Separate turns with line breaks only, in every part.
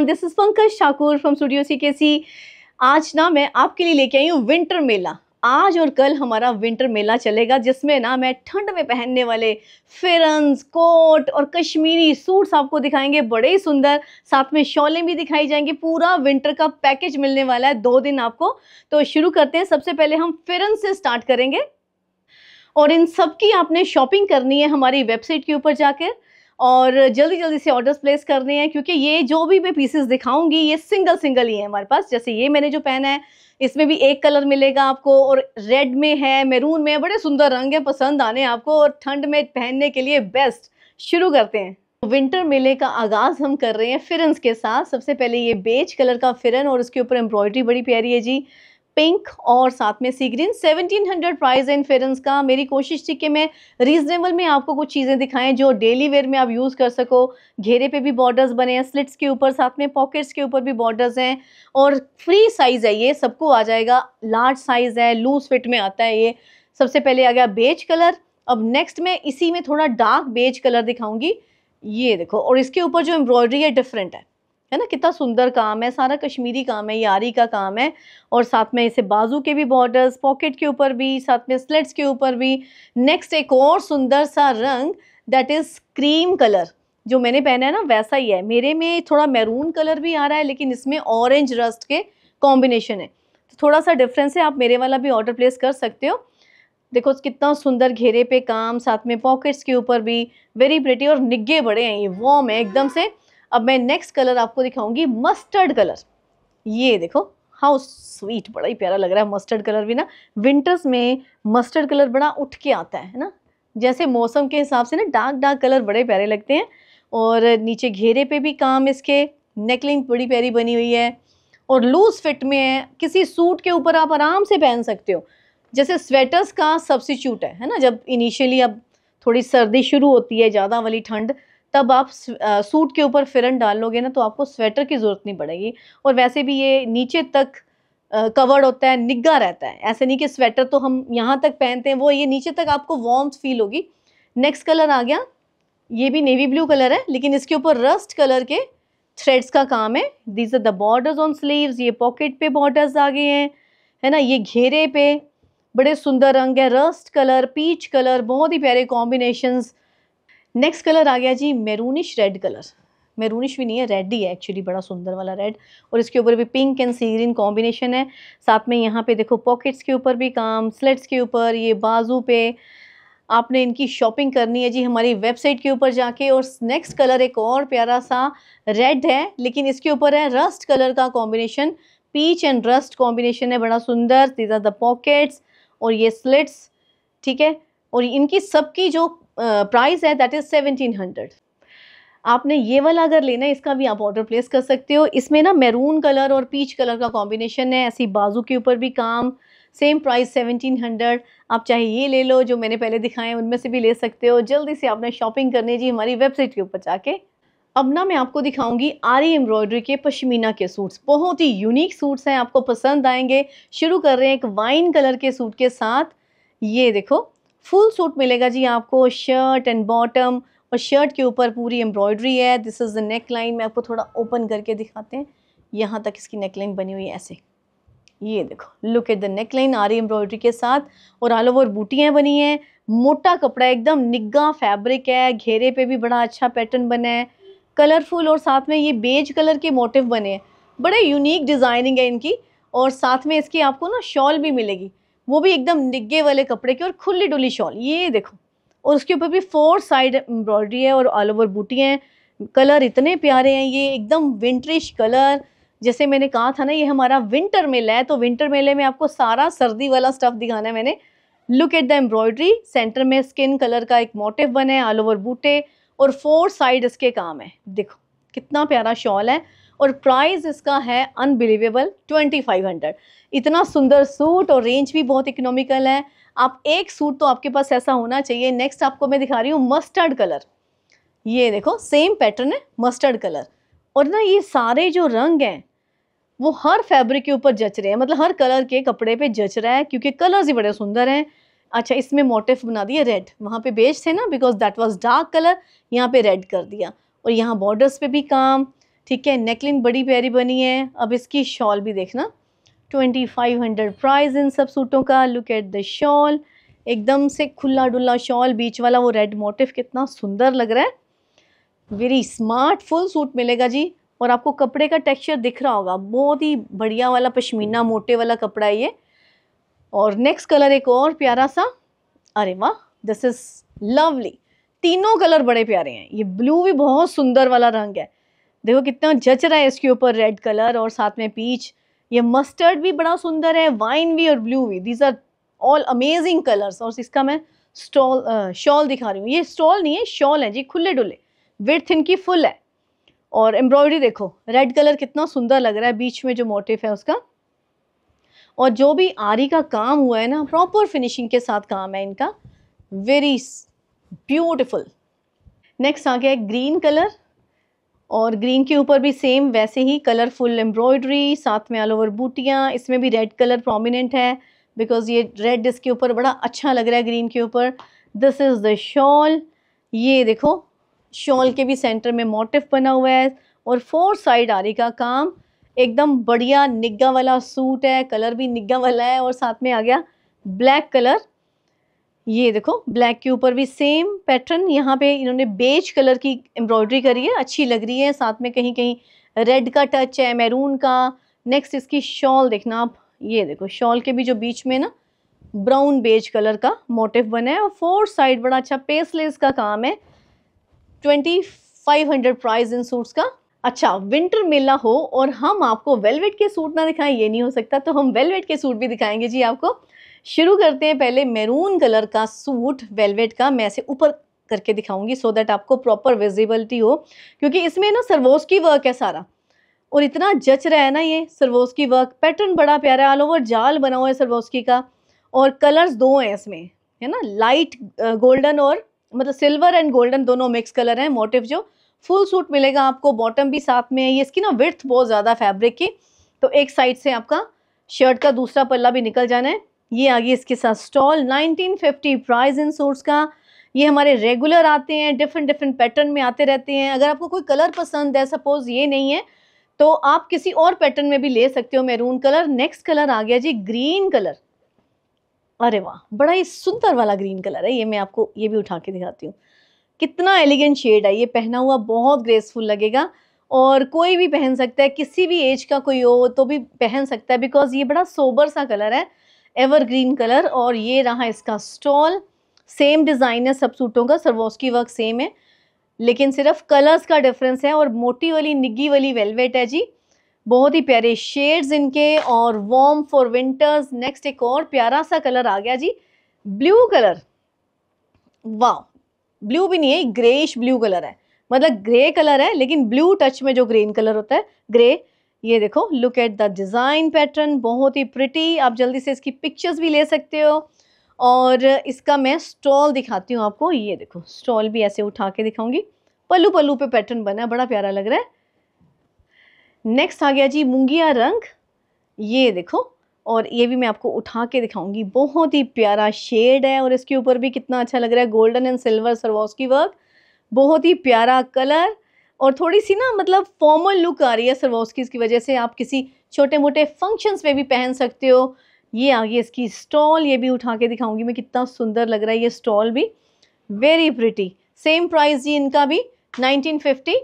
everyone this is Pankaj Thakur from studio C K C आज ना मैं आपके लिए लेके आई हूँ विंटर मेला आज और कल हमारा विंटर मेला चलेगा जिसमें ना मैं ठंड में पहनने वाले फिरन्स कोट और कश्मीरी सूट्स आपको दिखाएंगे बड़े ही सुंदर साथ में शॉलें भी दिखाई जाएंगी पूरा विंटर का पैकेज मिलने वाला है दो दिन आपको तो शुरू करते हैं सबसे पहले हम फिरन से स्टार्ट करेंगे और इन सब की आपने शॉपिंग करनी है हमारी वेबसाइट के ऊपर जाकर और जल्दी जल्दी से ऑर्डर्स प्लेस करने हैं क्योंकि ये जो भी मैं पीसेस दिखाऊंगी ये सिंगल सिंगल ही है हमारे पास जैसे ये मैंने जो पहना है इसमें भी एक कलर मिलेगा आपको और रेड में है मैरून में बड़े सुंदर रंग है पसंद आने आपको और ठंड में पहनने के लिए बेस्ट शुरू करते हैं विंटर मेले का आगाज़ हम कर रहे हैं फिरन्स के साथ सबसे पहले ये बेच कलर का फिरन और उसके ऊपर एम्ब्रॉयडरी बड़ी प्यारी है जी पिंक और साथ में सी ग्रीन 1700 प्राइस है इन फेरेंस का मेरी कोशिश थी कि मैं रीजनेबल में आपको कुछ चीज़ें दिखाएं जो डेली वेयर में आप यूज़ कर सको घेरे पे भी बॉर्डर्स बने हैं स्लिट्स के ऊपर साथ में पॉकेट्स के ऊपर भी बॉर्डर्स हैं और फ्री साइज़ है ये सबको आ जाएगा लार्ज साइज़ है लूज फिट में आता है ये सबसे पहले आ गया बेज कलर अब नेक्स्ट मैं इसी में थोड़ा डार्क बेज कलर दिखाऊंगी ये देखो और इसके ऊपर जो एम्ब्रॉयडरी है डिफरेंट है है ना कितना सुंदर काम है सारा कश्मीरी काम है यारी का काम है और साथ में इसे बाजू के भी बॉर्डर्स पॉकेट के ऊपर भी साथ में स्लेट्स के ऊपर भी नेक्स्ट एक और सुंदर सा रंग दैट इज़ क्रीम कलर जो मैंने पहना है ना वैसा ही है मेरे में थोड़ा मैरून कलर भी आ रहा है लेकिन इसमें ऑरेंज रस्ट के कॉम्बिनेशन है तो थोड़ा सा डिफरेंस है आप मेरे वाला भी ऑर्डर प्लेस कर सकते हो देखो कितना सुंदर घेरे पे काम साथ में पॉकेट्स के ऊपर भी वेरी प्रिटी और निग्गे बड़े हैं ये वॉम है एकदम से अब मैं नेक्स्ट कलर आपको दिखाऊंगी मस्टर्ड कलर ये देखो हाउ स्वीट बड़ा ही प्यारा लग रहा है मस्टर्ड कलर भी ना विंटर्स में मस्टर्ड कलर बड़ा उठ के आता है ना जैसे मौसम के हिसाब से ना डार्क डार्क कलर बड़े प्यारे लगते हैं और नीचे घेरे पे भी काम इसके नेकलिंग बड़ी प्यारी बनी हुई है और लूज फिट में है किसी सूट के ऊपर आप आराम से पहन सकते हो जैसे स्वेटर्स का सब्सिट्यूट है है ना जब इनिशियली अब थोड़ी सर्दी शुरू होती है ज़्यादा वाली ठंड तब आप सूट के ऊपर फिरन डाल लोगे ना तो आपको स्वेटर की ज़रूरत नहीं पड़ेगी और वैसे भी ये नीचे तक कवर्ड होता है निग्गा रहता है ऐसे नहीं कि स्वेटर तो हम यहाँ तक पहनते हैं वो ये नीचे तक आपको वार्म फील होगी नेक्स्ट कलर आ गया ये भी नेवी ब्लू कलर है लेकिन इसके ऊपर रस्ट कलर के थ्रेड्स का काम है these are the borders on sleeves ये पॉकेट पे बॉर्डर्स आ गए हैं है ना ये घेरे पे बड़े सुंदर रंग है रस्ट कलर पीच कलर बहुत ही प्यारे कॉम्बिनेशंस नेक्स्ट कलर आ गया जी मेरूनिश रेड कलर मैरूनिश भी नहीं है रेड ही है एक्चुअली बड़ा सुंदर वाला रेड और इसके ऊपर भी pink and sea green combination है साथ में यहाँ पे देखो पॉकेट्स के ऊपर भी काम स्लेट्स के ऊपर ये बाजू पे आपने इनकी शॉपिंग करनी है जी हमारी वेबसाइट के ऊपर जाके और नेक्स्ट कलर एक और प्यारा सा रेड है लेकिन इसके ऊपर है रस्ट कलर का combination peach and rust combination है बड़ा सुंदर दीज आर द पॉकेट्स और ये स्लेट्स ठीक है और इनकी सबकी जो प्राइस है दैट इज़ सेवनटीन हंड्रेड आपने ये वाला अगर लेना है इसका भी आप ऑर्डर प्लेस कर सकते हो इसमें ना मैरून कलर और पीच कलर का कॉम्बिनेशन है ऐसी बाजू के ऊपर भी काम सेम प्राइस सेवनटीन हंड्रेड आप चाहे ये ले लो जो मैंने पहले दिखाए उनमें से भी ले सकते हो जल्दी से आपने शॉपिंग करने जी हमारी वेबसाइट के ऊपर जाके अब ना मैं आपको दिखाऊंगी आरी एम्ब्रॉयडरी के पश्मीना के सूट्स बहुत ही यूनिक सूट्स हैं आपको पसंद आएंगे शुरू कर रहे हैं एक वाइन कलर के सूट के साथ ये देखो फुल सूट मिलेगा जी आपको शर्ट एंड बॉटम और शर्ट के ऊपर पूरी एम्ब्रॉयडरी है this is the neckline मैं आपको थोड़ा ओपन करके दिखाते हैं यहाँ तक इसकी नेक लाइन बनी हुई है ऐसे ये देखो look at the neckline आ रही एम्ब्रॉयडरी के साथ और ऑल ओवर बूटियाँ बनी हैं मोटा कपड़ा एकदम निग्गा फैब्रिक है घेरे पे भी बड़ा अच्छा पैटर्न बना है कलरफुल और साथ में ये बेज कलर के मोटिव बने हैं बड़े यूनिक डिज़ाइनिंग है इनकी और साथ में इसकी आपको ना शॉल भी मिलेगी वो भी एकदम निग्गे वाले कपड़े के और खुली डुली शॉल ये देखो और उसके ऊपर भी फोर साइड एम्ब्रॉयडरी है और ऑल ओवर बूटी हैं कलर इतने प्यारे हैं ये एकदम विंटरिश कलर जैसे मैंने कहा था ना ये हमारा विंटर मेला है तो विंटर मेले में आपको सारा सर्दी वाला स्टफ़ दिखाना है मैंने look at the embroidery centre में स्किन कलर का एक मोटिव बना है ऑल ओवर बूटे और फोर साइड इसके काम है देखो कितना प्यारा शॉल है और प्राइस इसका है अनबिलीवेबल 2500 इतना सुंदर सूट और रेंज भी बहुत इकोनॉमिकल है आप एक सूट तो आपके पास ऐसा होना चाहिए नेक्स्ट आपको मैं दिखा रही हूँ मस्टर्ड कलर ये देखो सेम पैटर्न है मस्टर्ड कलर और ना ये सारे जो रंग हैं वो हर फैब्रिक के ऊपर जच रहे हैं मतलब हर कलर के कपड़े पे जच रहा है क्योंकि कलर्स ही बड़े सुंदर हैं अच्छा इसमें मोटिफ बना दिया रेड वहाँ पे बेज थे ना because that was dark colour यहाँ पे रेड कर दिया और यहाँ बॉर्डर्स पे भी काम ठीक है नेकलिन बड़ी प्यारी बनी है अब इसकी शॉल भी देखना ट्वेंटी फाइव हंड्रेड प्राइज़ इन सब सूटों का लुक एट द शॉल एकदम से खुला डुल्ला शॉल बीच वाला वो रेड मोटिफ कितना सुंदर लग रहा है वेरी स्मार्ट फुल सूट मिलेगा जी और आपको कपड़े का टेक्सचर दिख रहा होगा बहुत ही बढ़िया वाला पश्मीना मोटे वाला कपड़ा है ये और नेक्स्ट कलर एक और प्यारा सा अरे वाह दिस इज़ लवली तीनों कलर बड़े प्यारे हैं ये ब्लू भी बहुत सुंदर वाला रंग है देखो कितना जच रहा है इसके ऊपर रेड कलर और साथ में पीच ये मस्टर्ड भी बड़ा सुंदर है वाइन भी और ब्लू भी these are all amazing colours और इसका मैं स्टॉल शॉल दिखा रही हूँ ये स्टॉल नहीं है शॉल है जी खुले डुले विथ इनकी फुल है और एम्ब्रॉयडरी देखो रेड कलर कितना सुंदर लग रहा है बीच में जो मोटिफ है उसका और जो भी आरी का काम हुआ है ना प्रॉपर फिनिशिंग के साथ काम है इनका वेरी ब्यूटिफुल नेक्स्ट आ गया है ग्रीन कलर और ग्रीन के ऊपर भी सेम वैसे ही कलरफुल एम्ब्रॉयडरी साथ में ऑल ओवर बूटियाँ इसमें भी रेड कलर प्रोमिनेंट है बिकॉज ये रेड इसके ऊपर बड़ा अच्छा लग रहा है ग्रीन के ऊपर दिस इज़ द शॉल ये देखो शॉल के भी सेंटर में मोटिफ बना हुआ है और फोर साइड आरी का काम एकदम बढ़िया निग्गा वाला सूट है कलर भी निग्गा वाला है और साथ में आ गया ब्लैक कलर ये देखो ब्लैक के ऊपर भी सेम पैटर्न यहाँ पे इन्होंने बेज कलर की एम्ब्रॉयडरी करी है अच्छी लग रही है साथ में कहीं कहीं रेड का टच है मैरून का नेक्स्ट इसकी शॉल देखना आप ये देखो शॉल के भी जो बीच में ना ब्राउन बेज कलर का मोटिव बना है और फोर साइड बड़ा अच्छा पेसलेस का काम है ट्वेंटी फाइव हंड्रेड प्राइस इन सूट्स का अच्छा विंटर मेला हो और हम आपको वेलवेट के सूट ना दिखाएं ये नहीं हो सकता तो हम वेलवेट के सूट भी दिखाएंगे जी आपको शुरू करते हैं पहले मैरून कलर का सूट वेलवेट का मैं ऐसे ऊपर करके दिखाऊंगी सो so दैट आपको प्रॉपर विजिबिलिटी हो क्योंकि इसमें ना सरवोस की वर्क है सारा और इतना जच रहा है ना ये सरवोस की वर्क पैटर्न बड़ा प्यारा है ऑल ओवर जाल बना हुआ है सरवोस की का और कलर्स दो हैं इसमें है ना लाइट गोल्डन और मतलब सिल्वर एंड गोल्डन दोनों मिक्स कलर हैं मोटिव जो फुल सूट मिलेगा आपको बॉटम भी साथ में है ये इसकी ना विर्थ बहुत ज़्यादा फैब्रिक की तो एक साइड से आपका शर्ट का दूसरा पल्ला भी निकल जाना है ये आ गई इसके साथ स्टॉल 1950 प्राइस इन सोर्स का ये हमारे रेगुलर आते हैं डिफरेंट डिफरेंट पैटर्न में आते रहते हैं अगर आपको कोई कलर पसंद है सपोज ये नहीं है तो आप किसी और पैटर्न में भी ले सकते हो मैरून कलर नेक्स्ट कलर आ गया जी ग्रीन कलर अरे वाह बड़ा ही सुंदर वाला ग्रीन कलर है ये मैं आपको ये भी उठा के दिखाती हूँ कितना एलिगेंट शेड है ये पहना हुआ बहुत ग्रेसफुल लगेगा और कोई भी पहन सकता है किसी भी एज का कोई हो तो भी पहन सकता है बिकॉज ये बड़ा सोबर सा कलर है एवरग्रीन कलर और ये रहा इसका स्टॉल सेम डिज़ाइन है सब सूटों का सरवोस्की वर्क सेम है लेकिन सिर्फ कलर्स का डिफरेंस है और मोटी वाली निग्गी वाली वेलवेट है जी बहुत ही प्यारे शेड्स इनके और वॉम फॉर विंटर्स नेक्स्ट एक और प्यारा सा कलर आ गया जी ब्लू कलर वाह ब्लू भी नहीं है ग्रेश ब्लू कलर है मतलब ग्रे कलर है लेकिन ब्लू टच में जो ग्रीन कलर होता है ग्रे ये देखो look at the design pattern बहुत ही प्रिटी आप जल्दी से इसकी पिक्चर्स भी ले सकते हो और इसका मैं स्टॉल दिखाती हूँ आपको ये देखो स्टॉल भी ऐसे उठा के दिखाऊंगी पल्लू पल्लू पे पैटर्न बना है बड़ा प्यारा लग रहा है नेक्स्ट आ गया जी मुंगिया रंग ये देखो और ये भी मैं आपको उठा के दिखाऊंगी बहुत ही प्यारा शेड है और इसके ऊपर भी कितना अच्छा लग रहा है गोल्डन एंड सिल्वर सरवॉस की वर्क बहुत ही प्यारा कलर और थोड़ी सी ना मतलब फॉर्मल लुक आ रही है सरवोस्कीज की वजह से आप किसी छोटे मोटे फंक्शंस में भी पहन सकते हो ये आ गई इसकी स्टॉल ये भी उठा के दिखाऊंगी मैं कितना सुंदर लग रहा है ये स्टॉल भी वेरी प्रिटी सेम प्राइस जी इनका भी 1950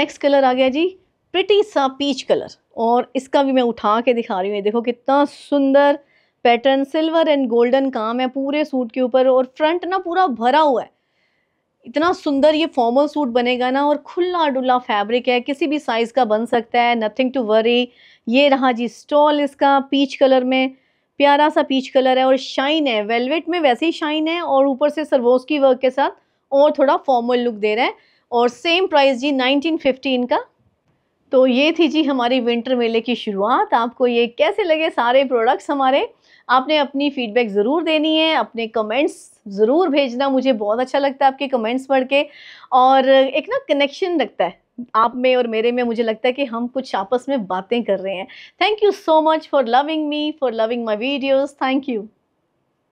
नेक्स्ट कलर आ गया जी प्रिटी सा पीच कलर और इसका भी मैं उठा के दिखा रही हूँ ये देखो कितना सुंदर पैटर्न सिल्वर एंड गोल्डन काम है पूरे सूट के ऊपर और फ्रंट ना पूरा भरा हुआ है इतना सुंदर ये फॉर्मल सूट बनेगा ना और खुला डुला फैब्रिक है किसी भी साइज़ का बन सकता है नथिंग टू वरी ये रहा जी स्टॉल इसका पीच कलर में प्यारा सा पीच कलर है और शाइन है वेलवेट में वैसे ही शाइन है और ऊपर से सरवोस की वर्क के साथ और थोड़ा फॉर्मल लुक दे रहा है और सेम प्राइस जी 1950 इनका तो ये थी जी हमारी विंटर मेले की शुरुआत आपको ये कैसे लगे सारे प्रोडक्ट्स हमारे आपने अपनी फ़ीडबैक ज़रूर देनी है अपने कमेंट्स ज़रूर भेजना मुझे बहुत अच्छा लगता है आपके कमेंट्स पढ़ के और एक ना कनेक्शन लगता है आप में और मेरे में मुझे लगता है कि हम कुछ आपस में बातें कर रहे हैं thank you so much for loving me for loving my videos thank you